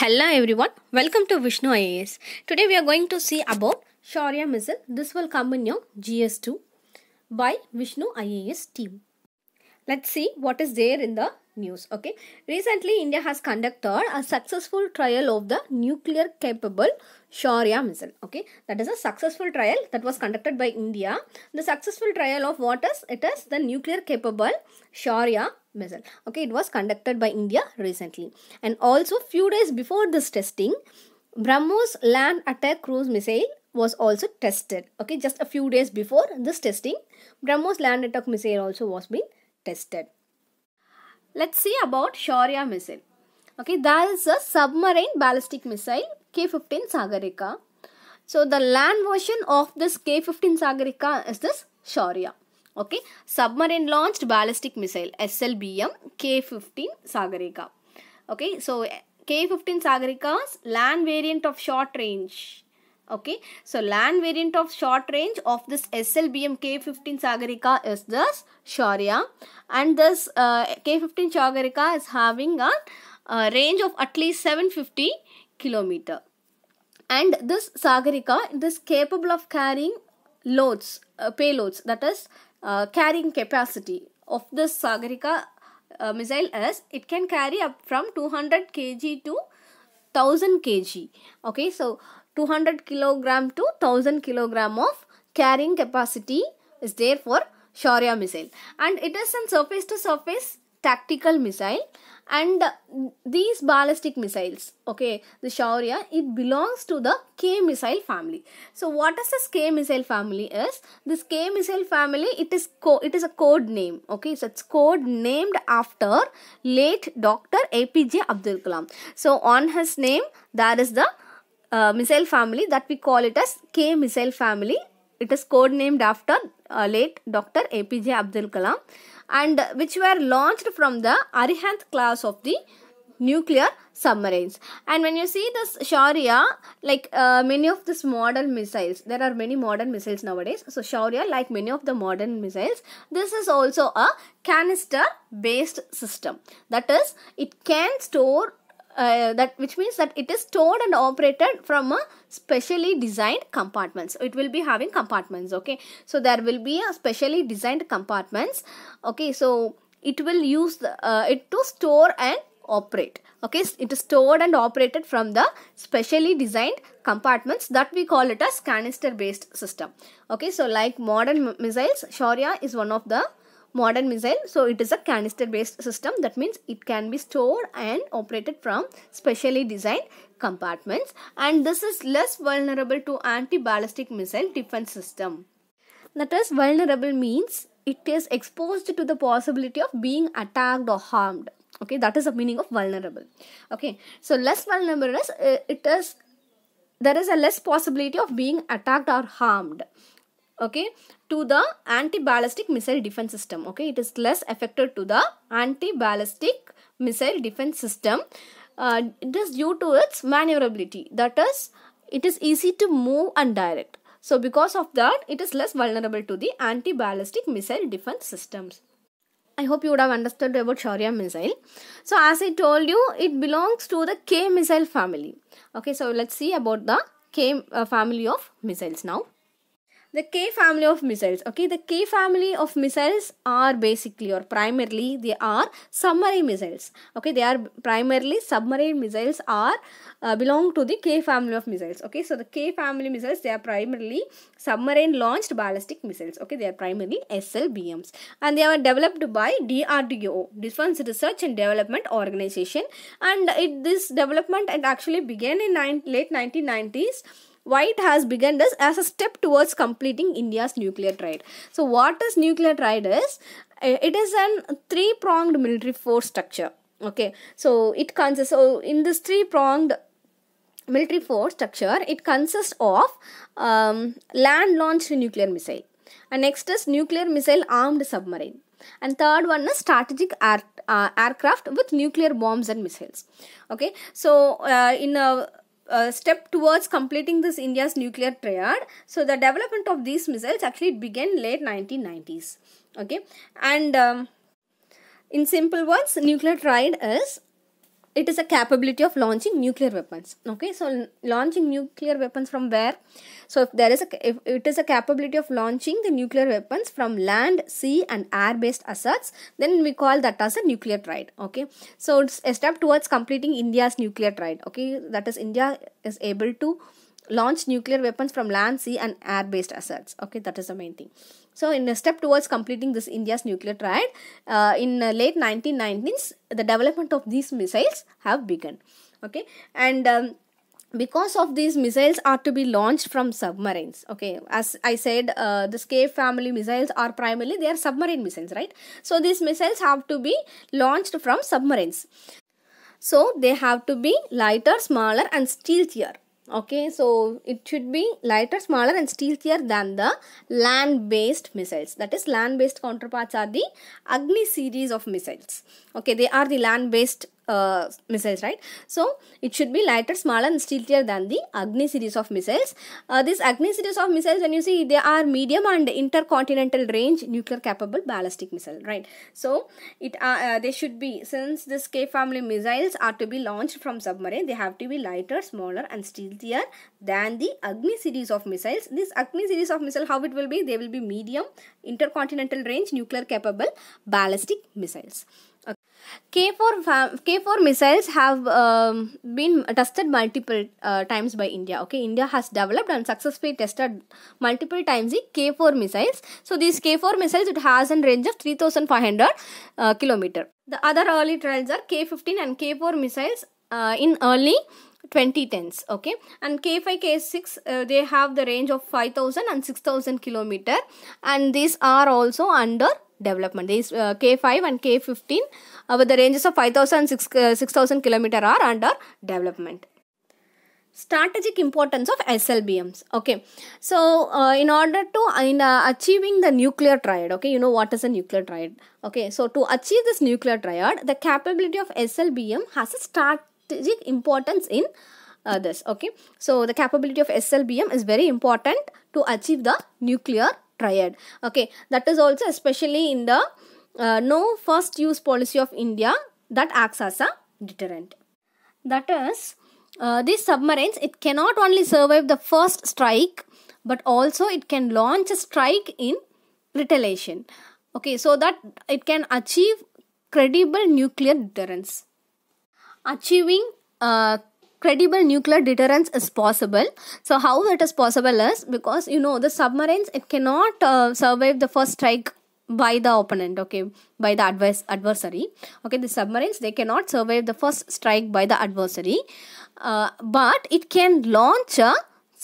Hello everyone, welcome to Vishnu IAS. Today we are going to see about Shaurya missile. This will come in your GS2 by Vishnu IAS team. Let's see what is there in the news. Okay, recently India has conducted a successful trial of the nuclear capable Shorya missile. Okay, that is a successful trial that was conducted by India. The successful trial of what is? It is the nuclear capable Shorya missile. Okay, it was conducted by India recently. And also few days before this testing, BrahMos land attack cruise missile was also tested. Okay, just a few days before this testing, BrahMos land attack missile also was being tested. Let's see about Shorya missile. Okay, that is a submarine ballistic missile K15 Sagarika. So the land version of this K15 Sagarika is this Shaurya. Okay, submarine launched ballistic missile SLBM K15 Sagarika. Okay, so K15 Sagarika's land variant of short range okay so land variant of short range of this slbm k15 sagarika is this shaurya and this uh, k15 sagarika is having a, a range of at least 750 kilometer and this sagarika it is capable of carrying loads uh, payloads that is uh, carrying capacity of this sagarika uh, missile is it can carry up from 200 kg to 1000 kg okay so 200 kilogram to 1000 kilogram of carrying capacity is there for Shaurya missile and it is in surface to surface tactical missile and these ballistic missiles okay the shaurya it belongs to the k missile family so what is this k missile family is this k missile family it is it is a code name okay so it's code named after late dr apj abdul kalam so on his name there is the uh, missile family that we call it as k missile family it is code named after uh, late dr apj abdul kalam and which were launched from the Arihant class of the nuclear submarines and when you see this shaurya like uh, many of these modern missiles there are many modern missiles nowadays so shaurya like many of the modern missiles this is also a canister based system that is it can store uh, that which means that it is stored and operated from a specially designed compartments it will be having compartments okay so there will be a specially designed compartments okay so it will use the, uh, it to store and operate okay it is stored and operated from the specially designed compartments that we call it as canister based system okay so like modern missiles sharia is one of the modern missile so it is a canister based system that means it can be stored and operated from specially designed compartments and this is less vulnerable to anti-ballistic missile defense system that is vulnerable means it is exposed to the possibility of being attacked or harmed okay that is the meaning of vulnerable okay so less vulnerable is uh, it is there is a less possibility of being attacked or harmed okay to the anti-ballistic missile defense system okay it is less affected to the anti-ballistic missile defense system uh, it is due to its maneuverability that is it is easy to move and direct so because of that it is less vulnerable to the anti-ballistic missile defense systems I hope you would have understood about Sharia missile. So as I told you, it belongs to the K missile family. Okay, so let's see about the K uh, family of missiles now the K family of missiles. Okay, the K family of missiles are basically or primarily they are submarine missiles. Okay, they are primarily submarine missiles are uh, belong to the K family of missiles. Okay, so the K family missiles they are primarily submarine launched ballistic missiles. Okay, they are primarily SLBMs and they are developed by DRDO Defense Research and Development Organization and it this development it actually began in nine, late 1990s White has begun this as a step towards completing India's nuclear triad. So, what is nuclear triad? is? Eh, it is an three pronged military force structure. Okay, so it consists. So, in this three pronged military force structure, it consists of um, land launched nuclear missile, and next is nuclear missile armed submarine, and third one is strategic air, uh, aircraft with nuclear bombs and missiles. Okay, so uh, in a uh, step towards completing this India's nuclear triad. So the development of these missiles actually began late 1990s. Okay, and um, in simple words, nuclear triad is it is a capability of launching nuclear weapons okay so launching nuclear weapons from where so if there is a if it is a capability of launching the nuclear weapons from land sea and air based assets then we call that as a nuclear triad okay so it's a step towards completing india's nuclear triad okay that is india is able to launch nuclear weapons from land sea and air based assets okay that is the main thing so, in a step towards completing this India's nuclear triad, uh, in uh, late 1990s, the development of these missiles have begun. Okay, and um, because of these missiles are to be launched from submarines okay as i said uh, the k family missiles are primarily they are submarine missiles right so these missiles have to be launched from submarines so they have to be lighter smaller and stealthier okay so it should be lighter smaller and stealthier than the land based missiles that is land based counterparts are the agni series of missiles okay they are the land based uh, missiles, right? So it should be lighter, smaller, and stealthier than the Agni series of missiles. Uh, this Agni series of missiles, when you see, they are medium and intercontinental range nuclear capable ballistic missile, right? So it uh, uh they should be since this K family missiles are to be launched from submarine, they have to be lighter, smaller, and stealthier than the Agni series of missiles. This Agni series of missile, how it will be? They will be medium, intercontinental range, nuclear capable ballistic missiles. K4 K4 missiles have um, been tested multiple uh, times by India. Okay, India has developed and successfully tested multiple times the K4 missiles. So these K4 missiles it has a range of 3,500 uh, kilometer. The other early trials are K15 and K4 missiles uh, in early 2010s okay and k5 k6 uh, they have the range of 5000 and 6000 kilometer and these are also under development. These uh, K5 and K15 uh, with the ranges of 5000 6000 uh, kilometer are under development strategic importance of slbms okay so uh, in order to uh, in uh, achieving the nuclear triad okay you know what is a nuclear triad okay so to achieve this nuclear triad the capability of slbm has a strategic importance in uh, this okay so the capability of slbm is very important to achieve the nuclear triad okay that is also especially in the uh, no first use policy of india that acts as a deterrent that is uh, these submarines it cannot only survive the first strike but also it can launch a strike in retaliation okay so that it can achieve credible nuclear deterrence achieving uh, credible nuclear deterrence is possible so how it is possible is because you know the submarines it cannot uh, survive the first strike by the opponent okay by the adverse adversary okay the submarines they cannot survive the first strike by the adversary uh, but it can launch a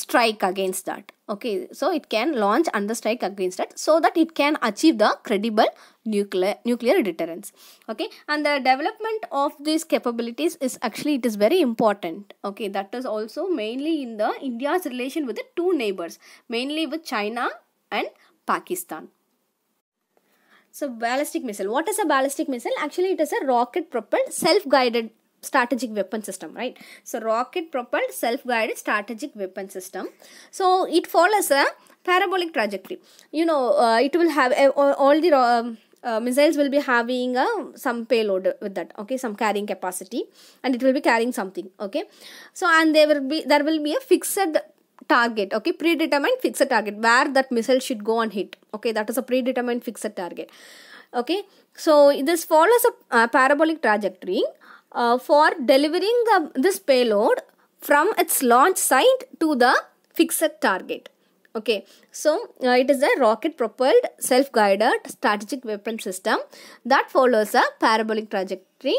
strike against that okay so it can launch under strike against that, so that it can achieve the credible nuclear nuclear deterrence okay and the development of these capabilities is actually it is very important okay that is also mainly in the india's relation with the two neighbors mainly with china and pakistan so ballistic missile what is a ballistic missile actually it is a rocket propelled self guided strategic weapon system right so rocket propelled self guided strategic weapon system so it follows a parabolic trajectory you know uh, it will have uh, all the um, uh, missiles will be having uh, some payload with that okay some carrying capacity and it will be carrying something okay so and there will be there will be a fixed target okay predetermined fixed target where that missile should go and hit okay that is a predetermined fixed target okay so this follows a uh, parabolic trajectory uh, for delivering the, this payload from its launch site to the fixed target. Okay, so uh, it is a rocket propelled self guided strategic weapon system that follows a parabolic trajectory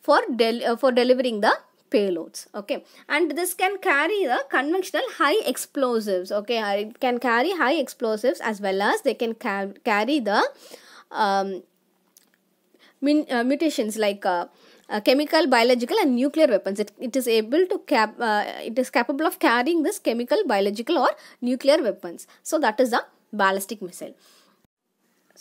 for, del uh, for delivering the payloads. Okay, and this can carry the conventional high explosives. Okay, uh, it can carry high explosives as well as they can ca carry the um, uh, mutations like. Uh, uh, chemical, biological and nuclear weapons. It, it is able to cap, uh, it is capable of carrying this chemical, biological or nuclear weapons. So that is the ballistic missile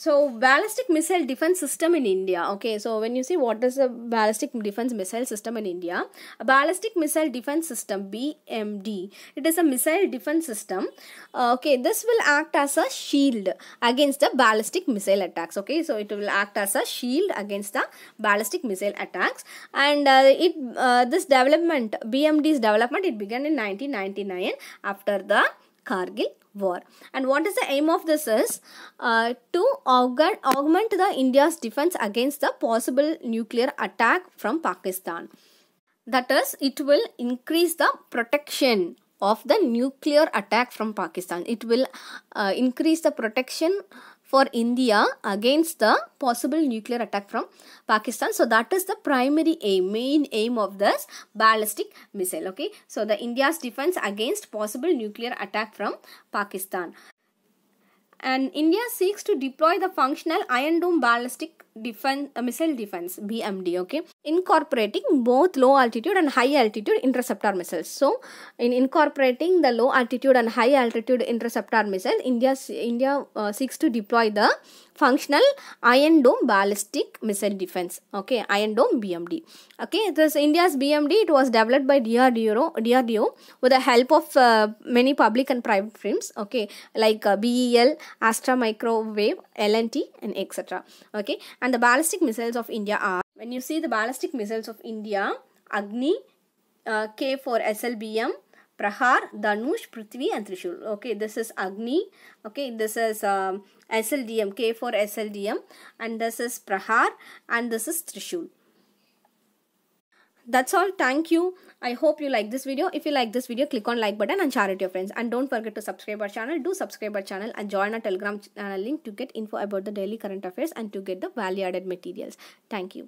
so ballistic missile defense system in india okay so when you see what is a ballistic defense missile system in india a ballistic missile defense system bmd it is a missile defense system uh, okay this will act as a shield against the ballistic missile attacks okay so it will act as a shield against the ballistic missile attacks and uh, it uh, this development bmd's development it began in 1999 after the Kargil war. And what is the aim of this is uh, to augment, augment the India's defense against the possible nuclear attack from Pakistan. That is, it will increase the protection of the nuclear attack from Pakistan. It will uh, increase the protection for India against the possible nuclear attack from Pakistan. So that is the primary aim, main aim of this ballistic missile. Okay. So the India's defense against possible nuclear attack from Pakistan. And India seeks to deploy the functional Iron Dome ballistic defense uh, missile defense BMD. Okay incorporating both low altitude and high altitude interceptor missiles. So, in incorporating the low altitude and high altitude interceptor missile, India, India uh, seeks to deploy the functional iron dome ballistic missile defense. Okay, iron dome BMD. Okay, this India's BMD it was developed by DRDO, DRDO with the help of uh, many public and private firms. Okay, like uh, BEL, Astra Microwave, LNT, and etc. Okay, and the ballistic missiles of India are when you see the ballistic ballistic missiles of India, Agni, uh, K for SLBM, Prahar, Danush, Prithvi and Trishul. Okay, this is Agni. Okay, this is um, SLDM, K for SLDM and this is Prahar and this is Trishul. That's all. Thank you. I hope you like this video. If you like this video, click on like button and share it to your friends. And don't forget to subscribe our channel. Do subscribe our channel and join our telegram channel uh, link to get info about the daily current affairs and to get the value added materials. Thank you.